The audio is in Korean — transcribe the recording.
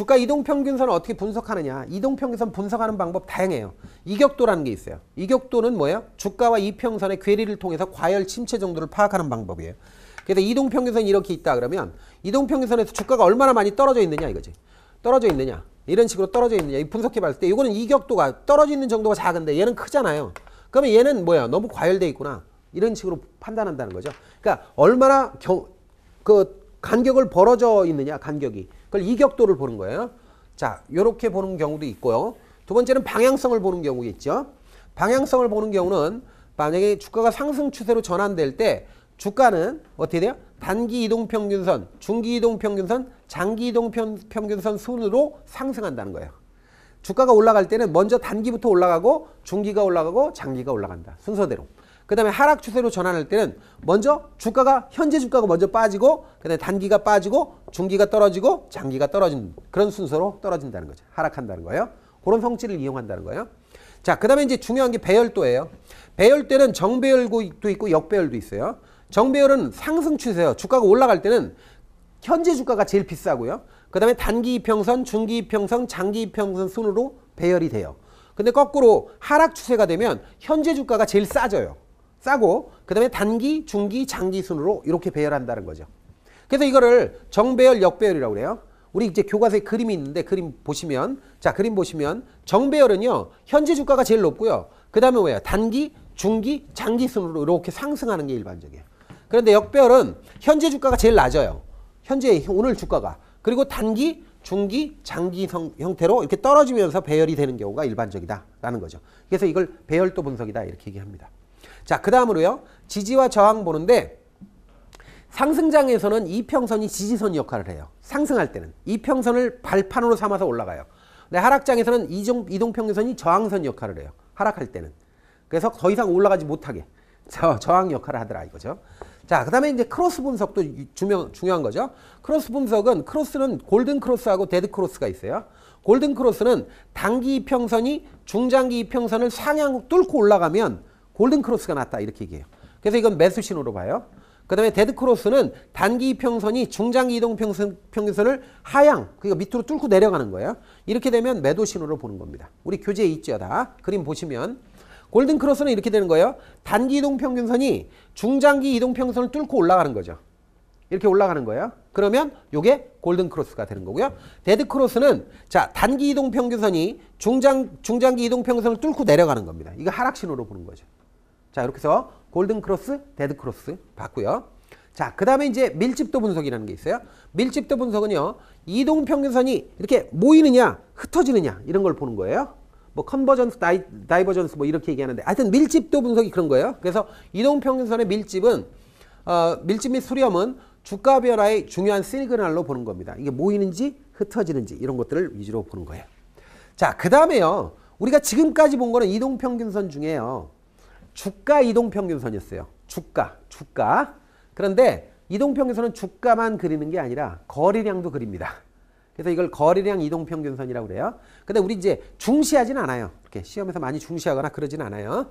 주가 이동평균선을 어떻게 분석하느냐 이동평균선 분석하는 방법 다양해요 이격도라는 게 있어요 이격도는 뭐예요? 주가와 이평선의 괴리를 통해서 과열 침체 정도를 파악하는 방법이에요 그래서 이동평균선이 이렇게 있다 그러면 이동평균선에서 주가가 얼마나 많이 떨어져 있느냐 이거지 떨어져 있느냐 이런 식으로 떨어져 있느냐 분석해 봤을 때 이거는 이격도가 떨어져 있는 정도가 작은데 얘는 크잖아요 그러면 얘는 뭐야 너무 과열돼 있구나 이런 식으로 판단한다는 거죠 그러니까 얼마나 겨, 그 간격을 벌어져 있느냐 간격이 그걸 이격도를 보는 거예요. 자요렇게 보는 경우도 있고요. 두 번째는 방향성을 보는 경우가 있죠. 방향성을 보는 경우는 만약에 주가가 상승 추세로 전환될 때 주가는 어떻게 돼요? 단기 이동 평균선, 중기 이동 평균선, 장기 이동 평균선 순으로 상승한다는 거예요. 주가가 올라갈 때는 먼저 단기부터 올라가고 중기가 올라가고 장기가 올라간다. 순서대로. 그 다음에 하락 추세로 전환할 때는 먼저 주가가 현재 주가가 먼저 빠지고 그 다음에 단기가 빠지고 중기가 떨어지고 장기가 떨어진 그런 순서로 떨어진다는 거죠. 하락한다는 거예요. 그런 성질을 이용한다는 거예요. 자, 그 다음에 이제 중요한 게 배열도예요. 배열대는 정배열도 있고 역배열도 있어요. 정배열은 상승 추세예요. 주가가 올라갈 때는 현재 주가가 제일 비싸고요. 그 다음에 단기 이평선, 중기 이평선, 장기 이평선 순으로 배열이 돼요. 근데 거꾸로 하락 추세가 되면 현재 주가가 제일 싸져요. 싸고 그 다음에 단기, 중기, 장기 순으로 이렇게 배열한다는 거죠. 그래서 이거를 정배열, 역배열이라고 그래요. 우리 이제 교과서에 그림이 있는데 그림 보시면 자 그림 보시면 정배열은요 현재 주가가 제일 높고요 그 다음에 뭐예요 단기 중기 장기 순으로 이렇게 상승하는 게 일반적이에요 그런데 역배열은 현재 주가가 제일 낮아요 현재 오늘 주가가 그리고 단기 중기 장기 성, 형태로 이렇게 떨어지면서 배열이 되는 경우가 일반적이다라는 거죠 그래서 이걸 배열도 분석이다 이렇게 얘기합니다 자, 그 다음으로요. 지지와 저항 보는데 상승장에서는 이평선이 지지선 역할을 해요. 상승할 때는. 이평선을 발판으로 삼아서 올라가요. 근데 하락장에서는 이종, 이동평균선이 저항선 역할을 해요. 하락할 때는. 그래서 더 이상 올라가지 못하게 저, 저항 역할을 하더라 이거죠. 자, 그 다음에 이제 크로스 분석도 중요, 중요한 거죠. 크로스 분석은 크로스는 골든 크로스하고 데드 크로스가 있어요. 골든 크로스는 단기 이평선이 중장기 이평선을 상향 뚫고 올라가면 골든 크로스가 났다 이렇게 얘기해요. 그래서 이건 매수 신호로 봐요. 그 다음에 데드 크로스는 단기 평선이 중장기 이동 평선, 평선을 하향 그러니까 밑으로 뚫고 내려가는 거예요. 이렇게 되면 매도 신호로 보는 겁니다. 우리 교재에 있죠 다 그림 보시면 골든 크로스는 이렇게 되는 거예요. 단기 이동 평균선이 중장기 이동 평선을 균 뚫고 올라가는 거죠. 이렇게 올라가는 거예요. 그러면 이게 골든 크로스가 되는 거고요. 데드 크로스는 자, 단기 이동 평균선이 중장 중장기 이동 평균선을 뚫고 내려가는 겁니다. 이거 하락 신호로 보는 거죠. 자 이렇게 해서 골든 크로스, 데드 크로스 봤고요. 자, 그 다음에 이제 밀집도 분석이라는 게 있어요. 밀집도 분석은요, 이동 평균선이 이렇게 모이느냐, 흩어지느냐, 이런 걸 보는 거예요. 뭐 컨버전스, 다이, 다이버전스 뭐 이렇게 얘기하는데, 하여튼 밀집도 분석이 그런 거예요. 그래서 이동 평균선의 밀집은, 어, 밀집 및 수렴은 주가 변화의 중요한 시그널로 보는 겁니다. 이게 모이는지 흩어지는지 이런 것들을 위주로 보는 거예요. 자, 그 다음에요. 우리가 지금까지 본 거는 이동 평균선 중에요. 주가 이동평균선이었어요. 주가, 주가. 그런데 이동평균선은 주가만 그리는 게 아니라 거래량도 그립니다. 그래서 이걸 거래량 이동평균선이라고 그래요. 근데 우리 이제 중시하진 않아요. 이렇게 시험에서 많이 중시하거나 그러진 않아요.